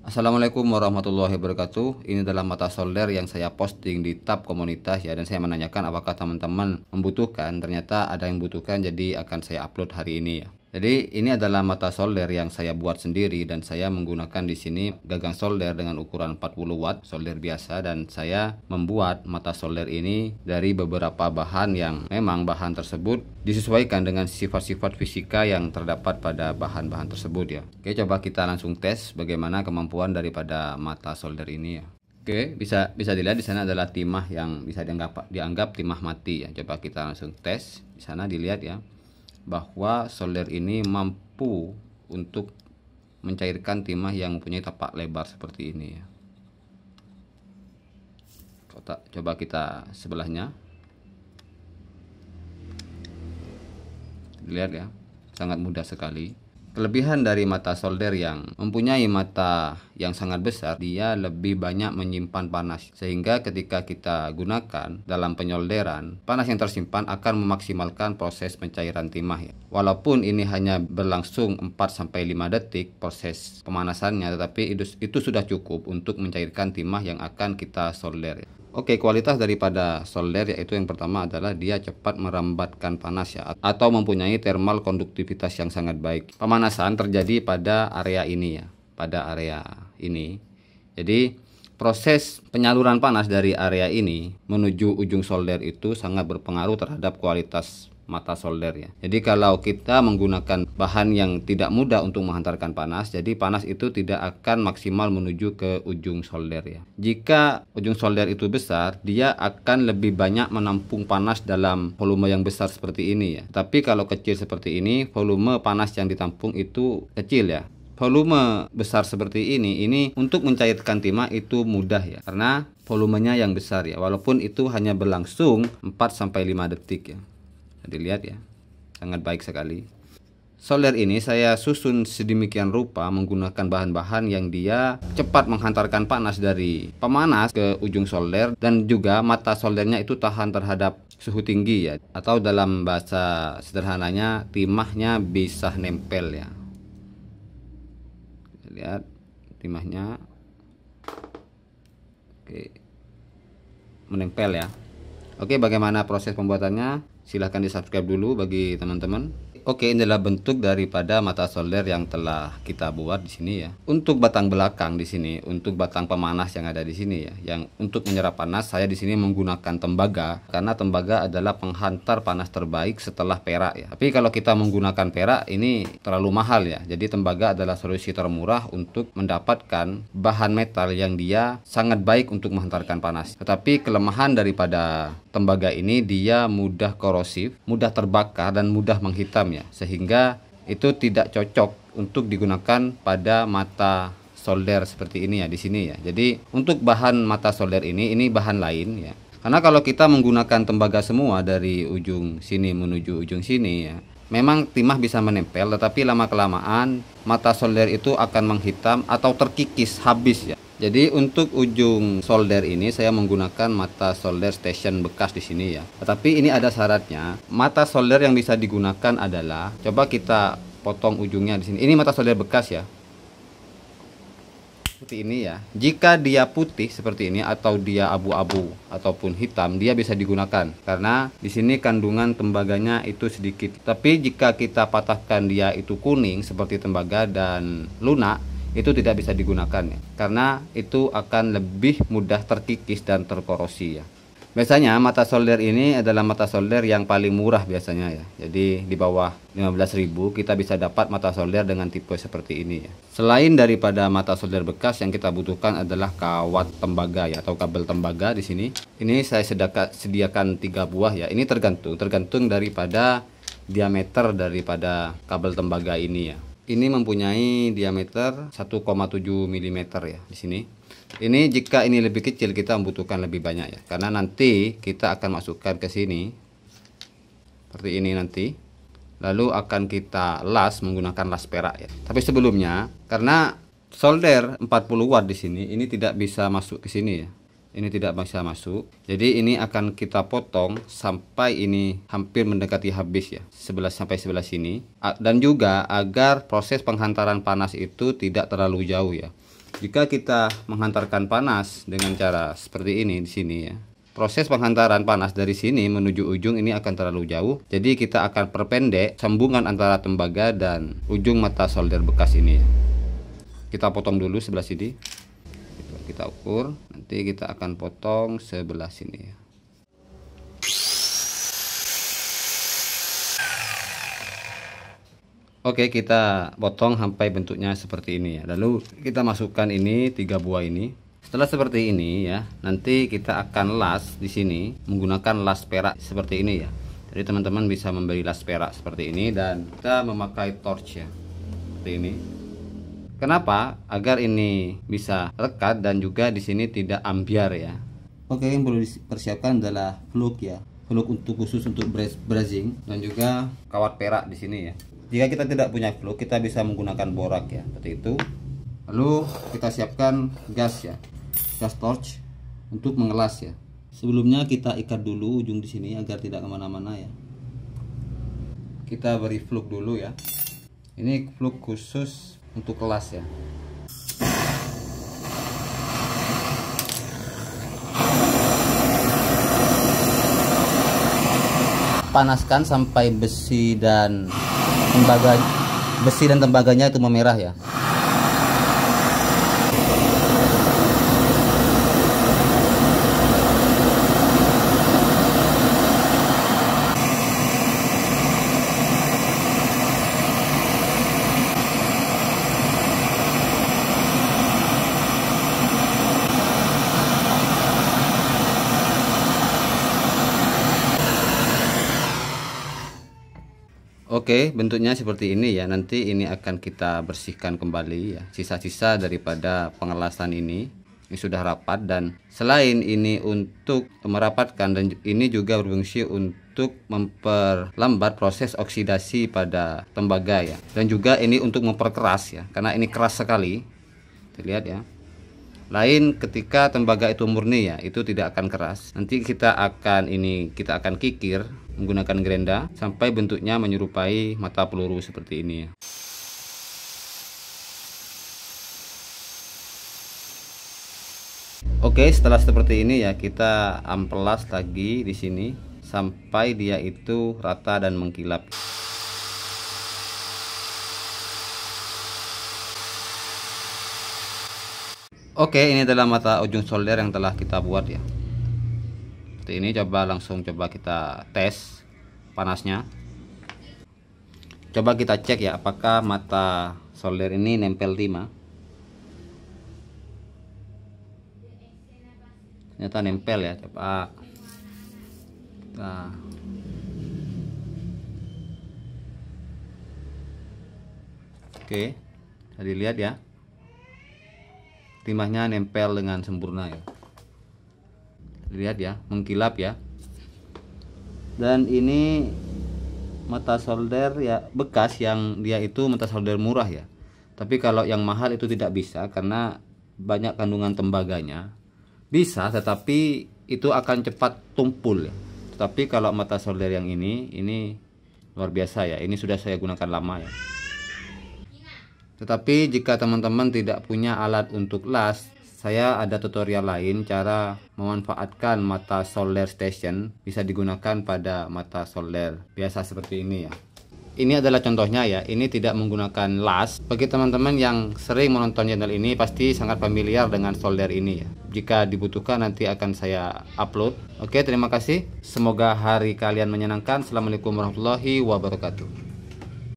Assalamualaikum warahmatullahi wabarakatuh Ini adalah mata solder yang saya posting di tab komunitas ya Dan saya menanyakan apakah teman-teman membutuhkan Ternyata ada yang membutuhkan jadi akan saya upload hari ini ya jadi ini adalah mata solder yang saya buat sendiri dan saya menggunakan di sini gagang solder dengan ukuran 40 watt solder biasa dan saya membuat mata solder ini dari beberapa bahan yang memang bahan tersebut disesuaikan dengan sifat-sifat fisika yang terdapat pada bahan-bahan tersebut ya. Oke coba kita langsung tes bagaimana kemampuan daripada mata solder ini ya. Oke, bisa bisa dilihat di sana adalah timah yang bisa dianggap dianggap timah mati ya. Coba kita langsung tes. Di sana dilihat ya bahwa solder ini mampu untuk mencairkan timah yang mempunyai tapak lebar seperti ini ya. Kotak coba kita sebelahnya. Lihat ya, sangat mudah sekali. Kelebihan dari mata solder yang mempunyai mata yang sangat besar, dia lebih banyak menyimpan panas sehingga ketika kita gunakan dalam penyolderan, panas yang tersimpan akan memaksimalkan proses pencairan timah ya. Walaupun ini hanya berlangsung 4 sampai 5 detik proses pemanasannya, tetapi itu, itu sudah cukup untuk mencairkan timah yang akan kita solder. Ya. Oke, kualitas daripada solder yaitu yang pertama adalah dia cepat merambatkan panas ya atau mempunyai thermal konduktivitas yang sangat baik. Pemanasan terjadi pada area ini ya, pada area ini. Jadi proses penyaluran panas dari area ini menuju ujung solder itu sangat berpengaruh terhadap kualitas mata solder ya. Jadi kalau kita menggunakan bahan yang tidak mudah untuk menghantarkan panas, jadi panas itu tidak akan maksimal menuju ke ujung solder ya. Jika ujung solder itu besar, dia akan lebih banyak menampung panas dalam volume yang besar seperti ini ya. Tapi kalau kecil seperti ini, volume panas yang ditampung itu kecil ya volume besar seperti ini ini untuk mencairkan timah itu mudah ya karena volumenya yang besar ya walaupun itu hanya berlangsung 4 sampai 5 detik ya jadi lihat ya, sangat baik sekali. solder ini saya susun sedemikian rupa menggunakan bahan-bahan yang dia cepat menghantarkan panas dari pemanas ke ujung solder dan juga mata soldernya itu tahan terhadap suhu tinggi ya atau dalam bahasa sederhananya timahnya bisa nempel ya. Lihat timahnya. Oke. Menempel ya. Oke, bagaimana proses pembuatannya? silahkan di subscribe dulu bagi teman-teman oke ini adalah bentuk daripada mata solder yang telah kita buat di sini ya untuk batang belakang di sini untuk batang pemanas yang ada di sini ya yang untuk menyerap panas saya di sini menggunakan tembaga karena tembaga adalah penghantar panas terbaik setelah perak ya tapi kalau kita menggunakan perak ini terlalu mahal ya jadi tembaga adalah solusi termurah untuk mendapatkan bahan metal yang dia sangat baik untuk menghantarkan panas tetapi kelemahan daripada tembaga ini dia mudah korosif, mudah terbakar dan mudah menghitam ya. Sehingga itu tidak cocok untuk digunakan pada mata solder seperti ini ya di sini ya. Jadi untuk bahan mata solder ini ini bahan lain ya. Karena kalau kita menggunakan tembaga semua dari ujung sini menuju ujung sini ya, memang timah bisa menempel tetapi lama kelamaan mata solder itu akan menghitam atau terkikis habis ya. Jadi untuk ujung solder ini saya menggunakan mata solder station bekas di sini ya. Tetapi ini ada syaratnya. Mata solder yang bisa digunakan adalah coba kita potong ujungnya di sini. Ini mata solder bekas ya. Seperti ini ya. Jika dia putih seperti ini atau dia abu-abu ataupun hitam, dia bisa digunakan karena di sini kandungan tembaganya itu sedikit. Tapi jika kita patahkan dia itu kuning seperti tembaga dan lunak, itu tidak bisa digunakan ya karena itu akan lebih mudah terkikis dan terkorosi ya biasanya mata solder ini adalah mata solder yang paling murah biasanya ya jadi di bawah 15.000 kita bisa dapat mata solder dengan tipe seperti ini ya selain daripada mata solder bekas yang kita butuhkan adalah kawat tembaga ya atau kabel tembaga di sini ini saya sedekat sediakan tiga buah ya ini tergantung tergantung daripada diameter daripada kabel tembaga ini ya ini mempunyai diameter 1,7 mm ya di sini. Ini jika ini lebih kecil kita membutuhkan lebih banyak ya karena nanti kita akan masukkan ke sini seperti ini nanti. Lalu akan kita las menggunakan las perak ya. Tapi sebelumnya karena solder 40 watt di sini ini tidak bisa masuk ke sini ya ini tidak bisa masuk jadi ini akan kita potong sampai ini hampir mendekati habis ya 11 sampai sebelah sini dan juga agar proses penghantaran panas itu tidak terlalu jauh ya jika kita menghantarkan panas dengan cara seperti ini di sini ya proses penghantaran panas dari sini menuju ujung ini akan terlalu jauh jadi kita akan perpendek sambungan antara tembaga dan ujung mata solder bekas ini kita potong dulu sebelah sini kita ukur nanti kita akan potong sebelah sini ya Oke kita potong sampai bentuknya seperti ini ya lalu kita masukkan ini tiga buah ini setelah seperti ini ya nanti kita akan las di sini menggunakan las perak seperti ini ya jadi teman-teman bisa membeli las perak seperti ini dan kita memakai torch ya seperti ini Kenapa? Agar ini bisa rekat dan juga di sini tidak ambiar ya. Oke, yang perlu dipersiapkan adalah fluk ya. Fluk untuk khusus untuk brazing dan juga kawat perak di sini ya. Jika kita tidak punya fluk, kita bisa menggunakan borak ya, seperti itu. Lalu kita siapkan gas ya. Gas torch untuk mengelas ya. Sebelumnya kita ikat dulu ujung di sini agar tidak kemana-mana ya. Kita beri fluk dulu ya. Ini fluk khusus untuk kelas ya panaskan sampai besi dan tembaga besi dan tembaganya itu memerah ya Oke, bentuknya seperti ini ya. Nanti ini akan kita bersihkan kembali ya. Sisa-sisa daripada pengelasan ini. Ini sudah rapat dan selain ini untuk merapatkan dan ini juga berfungsi untuk memperlambat proses oksidasi pada tembaga ya. Dan juga ini untuk memperkeras ya karena ini keras sekali. Terlihat ya. Lain ketika tembaga itu murni ya, itu tidak akan keras. Nanti kita akan ini kita akan kikir menggunakan gerenda sampai bentuknya menyerupai mata peluru seperti ini ya. Oke, setelah seperti ini ya kita amplas lagi di sini sampai dia itu rata dan mengkilap. Oke, ini adalah mata ujung solder yang telah kita buat ya. Seperti ini coba langsung coba kita tes panasnya. Coba kita cek ya apakah mata solder ini nempel 5. Ternyata nempel ya, coba. Kita Oke. Tadi lihat ya timahnya nempel dengan sempurna ya lihat ya mengkilap ya dan ini mata solder ya bekas yang dia itu mata solder murah ya tapi kalau yang mahal itu tidak bisa karena banyak kandungan tembaganya bisa tetapi itu akan cepat tumpul ya. tapi kalau mata solder yang ini ini luar biasa ya ini sudah saya gunakan lama ya tetapi jika teman-teman tidak punya alat untuk las, saya ada tutorial lain cara memanfaatkan mata solder station bisa digunakan pada mata solder biasa seperti ini ya. Ini adalah contohnya ya, ini tidak menggunakan las. Bagi teman-teman yang sering menonton channel ini pasti sangat familiar dengan solder ini ya. Jika dibutuhkan nanti akan saya upload. Oke, terima kasih. Semoga hari kalian menyenangkan. Assalamualaikum warahmatullahi wabarakatuh.